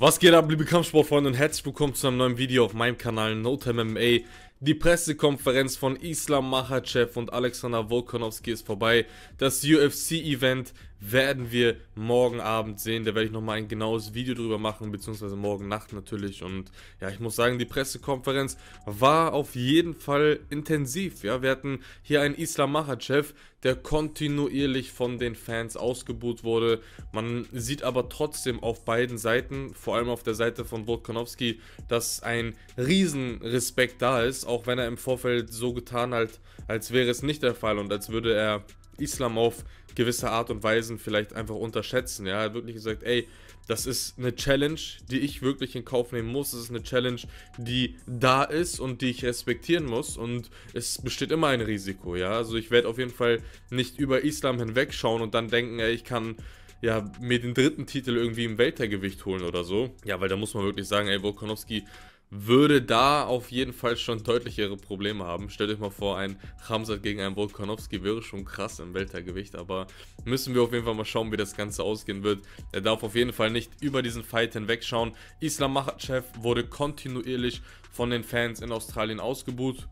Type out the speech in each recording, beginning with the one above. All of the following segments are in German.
Was geht ab, liebe Kampfsportfreunde und herzlich willkommen zu einem neuen Video auf meinem Kanal NoTime MMA. Die Pressekonferenz von Islam Makhachev und Alexander Volkanovski ist vorbei. Das UFC-Event werden wir morgen Abend sehen. Da werde ich nochmal ein genaues Video drüber machen, beziehungsweise morgen Nacht natürlich. Und ja, ich muss sagen, die Pressekonferenz war auf jeden Fall intensiv. Ja, wir hatten hier einen Islam Makhachev, der kontinuierlich von den Fans ausgebuht wurde. Man sieht aber trotzdem auf beiden Seiten, vor allem auf der Seite von Volkanovski, dass ein Riesenrespekt da ist, auch wenn er im Vorfeld so getan hat, als wäre es nicht der Fall und als würde er Islam auf gewisse Art und Weisen vielleicht einfach unterschätzen. Ja, er hat wirklich gesagt, ey, das ist eine Challenge, die ich wirklich in Kauf nehmen muss. Es ist eine Challenge, die da ist und die ich respektieren muss. Und es besteht immer ein Risiko, ja. Also ich werde auf jeden Fall nicht über Islam hinwegschauen und dann denken, ey, ich kann ja mir den dritten Titel irgendwie im Weltergewicht holen oder so. Ja, weil da muss man wirklich sagen, ey, Volkanovski würde da auf jeden Fall schon deutlichere Probleme haben. Stellt euch mal vor, ein Hamzat gegen einen Volkanovski wäre schon krass im Weltergewicht, aber müssen wir auf jeden Fall mal schauen, wie das Ganze ausgehen wird. Er darf auf jeden Fall nicht über diesen Fight hinwegschauen. Islam Makhachev wurde kontinuierlich von den Fans in Australien ausgebuht.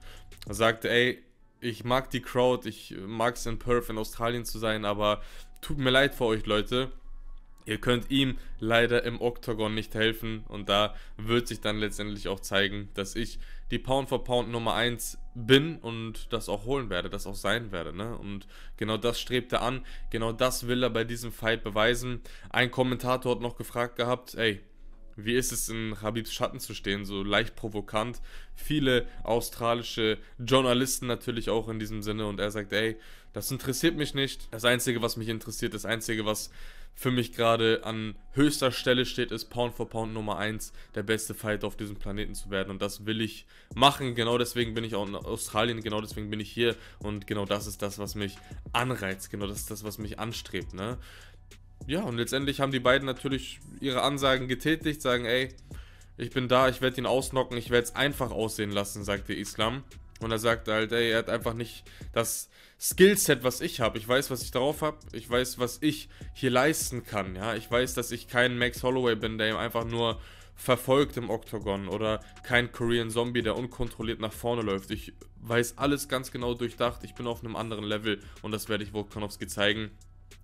Er sagte, ey, ich mag die Crowd, ich mag es in Perth in Australien zu sein, aber tut mir leid für euch Leute. Ihr könnt ihm leider im Oktagon nicht helfen und da wird sich dann letztendlich auch zeigen, dass ich die Pound for Pound Nummer 1 bin und das auch holen werde, das auch sein werde. Ne? Und genau das strebt er an, genau das will er bei diesem Fight beweisen. Ein Kommentator hat noch gefragt gehabt, ey, wie ist es, in Habibs Schatten zu stehen? So leicht provokant. Viele australische Journalisten natürlich auch in diesem Sinne. Und er sagt, ey, das interessiert mich nicht. Das Einzige, was mich interessiert, das Einzige, was für mich gerade an höchster Stelle steht, ist Pound for Pound Nummer 1, der beste Fighter auf diesem Planeten zu werden. Und das will ich machen. Genau deswegen bin ich auch in Australien, genau deswegen bin ich hier. Und genau das ist das, was mich anreizt. Genau das ist das, was mich anstrebt. Ne? ja, und letztendlich haben die beiden natürlich ihre Ansagen getätigt, sagen, ey, ich bin da, ich werde ihn ausnocken, ich werde es einfach aussehen lassen, sagt der Islam. Und er sagt halt, ey, er hat einfach nicht das Skillset, was ich habe. Ich weiß, was ich drauf habe. Ich weiß, was ich hier leisten kann. Ja, ich weiß, dass ich kein Max Holloway bin, der ihm einfach nur verfolgt im Oktagon oder kein Korean Zombie, der unkontrolliert nach vorne läuft. Ich weiß alles ganz genau durchdacht. Ich bin auf einem anderen Level und das werde ich Volkanovski zeigen.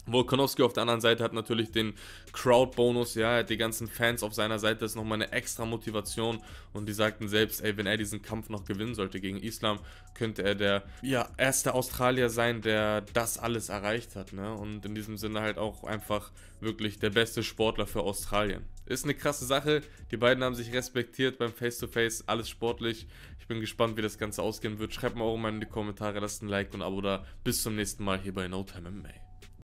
Volkanovski auf der anderen Seite hat natürlich den Crowd-Bonus, ja, er hat die ganzen Fans auf seiner Seite, das ist nochmal eine extra Motivation und die sagten selbst, ey, wenn er diesen Kampf noch gewinnen sollte gegen Islam, könnte er der, ja, erste Australier sein, der das alles erreicht hat, ne, und in diesem Sinne halt auch einfach wirklich der beste Sportler für Australien. Ist eine krasse Sache, die beiden haben sich respektiert beim Face-to-Face, -face, alles sportlich, ich bin gespannt, wie das Ganze ausgehen wird, schreibt mir auch mal in die Kommentare, lasst ein Like und ein Abo da, bis zum nächsten Mal hier bei No Time MMA.